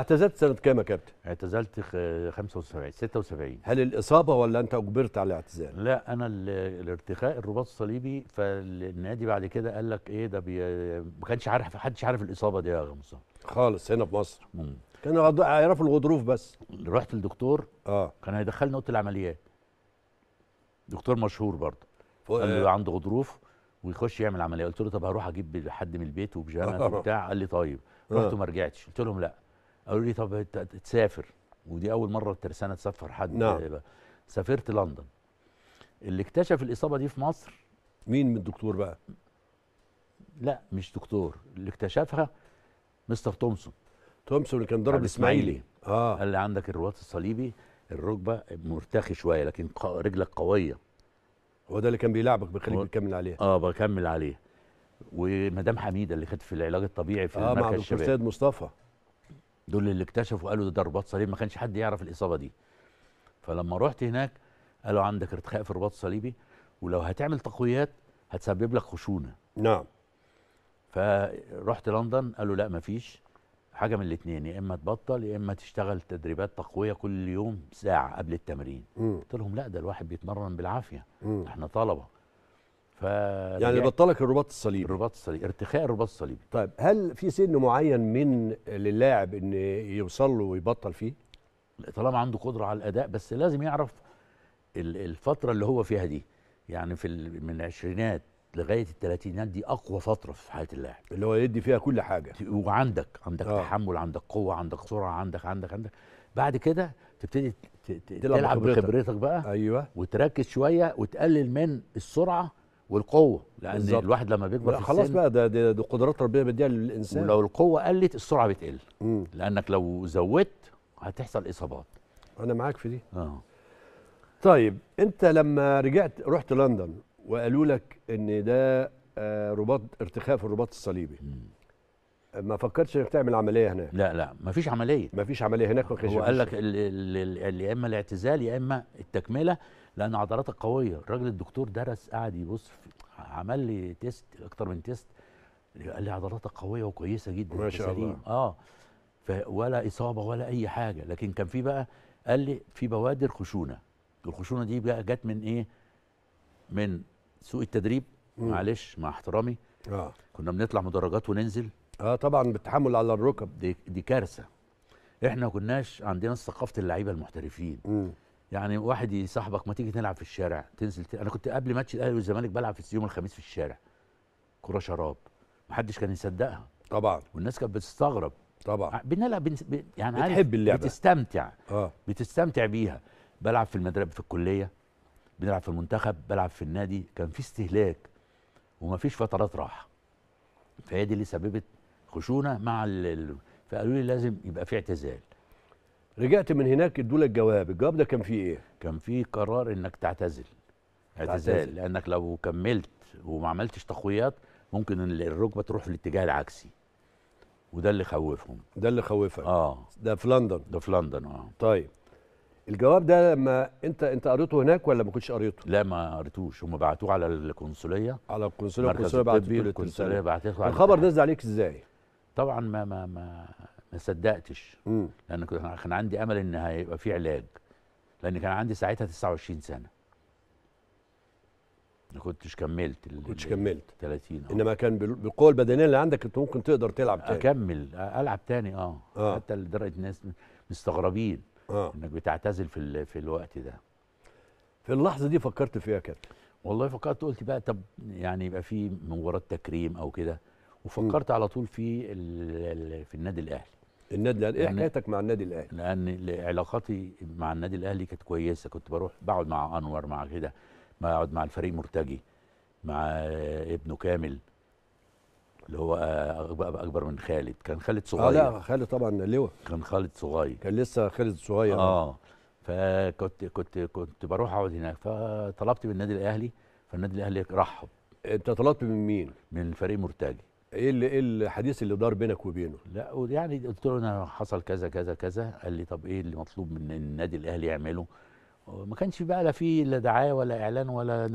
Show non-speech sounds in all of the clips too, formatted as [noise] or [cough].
اعتزلت سنه كام يا كابتن؟ اعتزلت 75 76 هل الاصابه ولا انت اجبرت على الاعتزال؟ لا انا الارتخاء الرباط الصليبي فالنادي بعد كده قال لك ايه ده ما كانش عارف حدش عارف الاصابه دي يا غمصه خالص هنا في مصر مم. كانوا يعرفوا الغضروف بس رحت للدكتور اه كان هيدخلني اوضه العمليات دكتور مشهور برضه فوق قال آه. عنده غضروف ويخش يعمل عمليه قلت له طب هروح اجيب حد من البيت وبجامعة [laughs] وبتاع قال لي طيب آه. رحت وما رجعتش قلت لهم لا قالوا لي طب تسافر ودي اول مره الترسانه تسافر حد نعم. سافرت لندن اللي اكتشف الاصابه دي في مصر مين من الدكتور بقى لا مش دكتور اللي اكتشفها مستر تومسون تومسون اللي كان ضرب الاسماعيلي اه قال لي عندك الرباط الصليبي الركبه مرتخي شويه لكن رجلك قويه هو ده اللي كان بيلعبك بيخليك و... بتكمل عليه اه بكمل عليه ومدام حميده اللي كانت في العلاج الطبيعي في آه المركز الشباب اه مع الاستاذ مصطفى دول اللي اكتشفوا قالوا ده, رباط صليبي ما كانش حد يعرف الاصابه دي فلما رحت هناك قالوا عندك ارتخاء في الرباط الصليبي ولو هتعمل تقويات هتسبب لك خشونه نعم فرحت لندن قالوا لا ما فيش حاجه من الاثنين يا اما تبطل يا اما تشتغل تدريبات تقويه كل يوم ساعه قبل التمرين قلت لهم لا ده الواحد بيتمرن بالعافيه م. احنا طلبه ف يعني بطلك الرباط الصليبي الرباط الصليبي ارتخاء الرباط الصليبي طيب هل في سن معين من للاعب ان يوصل له ويبطل فيه؟ طالما عنده قدره على الاداء بس لازم يعرف الفتره اللي هو فيها دي يعني في من العشرينات لغايه الثلاثينات دي اقوى فتره في حياه اللاعب اللي هو يدي فيها كل حاجه وعندك عندك آه. تحمل عندك قوه عندك سرعه عندك عندك عندك بعد كده تبتدي تلعب بخبرتك بقى ايوه وتركز شويه وتقلل من السرعه والقوه لان بالزبط. الواحد لما بيكبر في خلاص بقى ده, ده, قدرات ربنا بيديها للانسان ولو القوه قلت السرعه بتقل مم. لانك لو زودت هتحصل اصابات انا معاك في دي اه طيب انت لما رجعت رحت لندن وقالوا لك ان ده آه، رباط ارتخاء في الرباط الصليبي مم. ما فكرتش انك تعمل عمليه هناك لا لا ما فيش عمليه ما فيش عمليه هناك ما هو قال لك يا اما الاعتزال يا اما التكمله لان عضلاتك قويه الراجل الدكتور درس قعد يبص عمل لي تيست اكتر من تيست قال لي عضلاتك قويه وكويسه جدا ما شاء الله اه ولا اصابه ولا اي حاجه لكن كان في بقى قال لي في بوادر خشونه الخشونه دي بقى جت من ايه من سوق التدريب معلش مع احترامي آه. كنا بنطلع مدرجات وننزل اه طبعا بالتحمل على الركب دي, دي كارثه احنا ما كناش عندنا ثقافه اللعيبه المحترفين مم. يعني واحد يصاحبك ما تيجي تلعب في الشارع تنزل انا كنت قبل ماتش الاهلي والزمالك بلعب في يوم الخميس في الشارع كره شراب محدش كان يصدقها طبعا والناس كانت بتستغرب طبعا بنلعب بن... يعني بتحب اللعبه بتستمتع اه بتستمتع بيها بلعب في المدرسه في الكليه بنلعب في المنتخب بلعب في النادي كان في استهلاك ومفيش فترات راحه فهي دي اللي سببت خشونه مع ال... فقالوا لي لازم يبقى في اعتزال رجعت من هناك ادوا لك جواب الجواب ده كان فيه ايه كان فيه قرار انك تعتزل اعتزال لانك لو كملت وما عملتش تقويات ممكن الركبه تروح في الاتجاه العكسي وده اللي خوفهم ده اللي خوفك اه ده في لندن ده في لندن اه طيب الجواب ده لما انت انت قريته هناك ولا ما كنتش قريته؟ لا ما قريتوش هم بعتوه على القنصليه على القنصليه القنصليه بعتته القنصليه بعتته الخبر نزل عليك ازاي؟ طبعا ما ما ما ما صدقتش لان كان عندي امل ان هيبقى في علاج لان كان عندي ساعتها 29 سنه ما كنتش كملت ما كنتش كملت 30 اه انما كان بالقوه البدنيه اللي عندك كنت ممكن تقدر تلعب تاني اكمل العب تاني اه, آه. حتى لدرجه الناس مستغربين آه. انك بتعتزل في في الوقت ده في اللحظه دي فكرت فيها كده والله فكرت قلت بقى طب يعني يبقى في مباراه تكريم او كده وفكرت م. على طول في في النادي الاهلي النادي الاهلي ايه يعني حكايتك مع النادي الاهلي؟ لان علاقاتي مع النادي الاهلي كانت كويسه كنت بروح بقعد مع انور مع كده بقعد مع الفريق مرتجي مع ابنه كامل اللي هو اكبر من خالد كان خالد صغير اه لا خالد طبعا لواء كان خالد صغير كان لسه خالد صغير اه فكنت كنت كنت بروح اقعد هناك فطلبت من النادي الاهلي فالنادي الاهلي رحب انت طلبت من مين؟ من فريق مرتجي ايه اللي ايه الحديث اللي دار بينك وبينه؟ لا يعني قلت له انا حصل كذا كذا كذا قال لي طب ايه اللي مطلوب من النادي الاهلي يعمله؟ ما كانش بقى لا في لا دعايه ولا اعلان ولا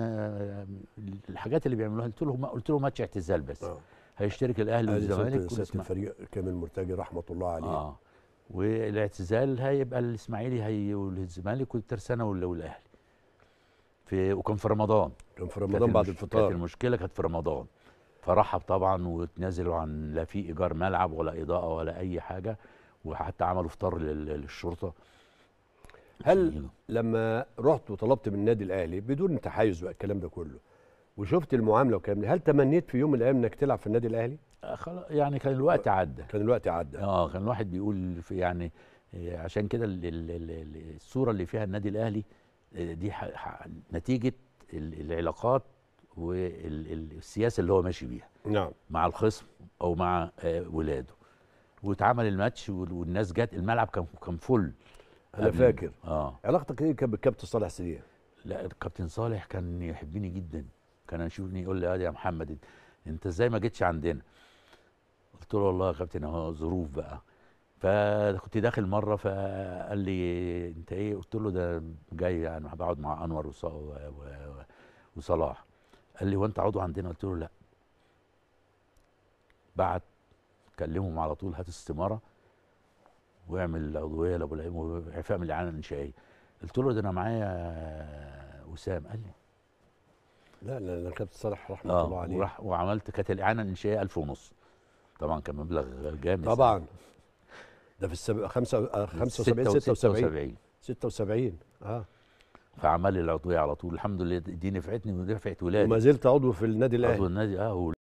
الحاجات اللي بيعملوها قلت له قلت له ماتش اعتزال بس آه. هيشترك الاهلي والزمالك آه كل الفريق كامل مرتجي رحمه الله عليه اه والاعتزال هيبقى الاسماعيلي هي والزمالك والترسانه والاهلي في وكان في رمضان كان في رمضان بعد الفطار كانت المشكله كانت في رمضان فرحب طبعا وتنازلوا عن لا في ايجار ملعب ولا اضاءه ولا اي حاجه وحتى عملوا فطار للشرطه هل لما رحت وطلبت من النادي الاهلي بدون تحيز بقى الكلام ده كله وشفت المعامله والكلام ده هل تمنيت في يوم من الايام انك تلعب في النادي الاهلي؟ آه، خلاص يعني كان الوقت عدى كان الوقت عدى اه كان الواحد بيقول في يعني آه، عشان كده الصوره اللي فيها النادي الاهلي آه، دي نتيجه العلاقات والسياسه اللي هو ماشي بيها نعم مع الخصم او مع آه، ولاده واتعمل الماتش والناس جت الملعب كان كان فل انا فاكر اه علاقتك ايه كان بالكابتن صالح سريع لا الكابتن صالح كان يحبني جدا كان يشوفني يقول لي آه يا محمد انت ازاي ما جيتش عندنا قلت له والله يا كابتن اهو ظروف بقى فكنت داخل مره فقال لي انت ايه قلت له ده جاي يعني بقعد مع انور وصلاح قال لي هو انت عضو عندنا قلت له لا بعت كلمهم على طول هات استماره واعمل عضويه لابو العلم واعفاء من الاعانه الانشائيه قلت له ده انا معايا وسام قال لي لا لا ده كابتن صالح رحمه آه الله عليه وراح وعملت كانت الاعانه الانشائيه 1000 ونص طبعا كان مبلغ جامد طبعا ده في السب... خمسة... 75 76 76 اه, آه. فعمل العضويه على طول الحمد لله دي نفعتني ونفعت ولادي وما زلت عضو في النادي الاهلي عضو النادي اه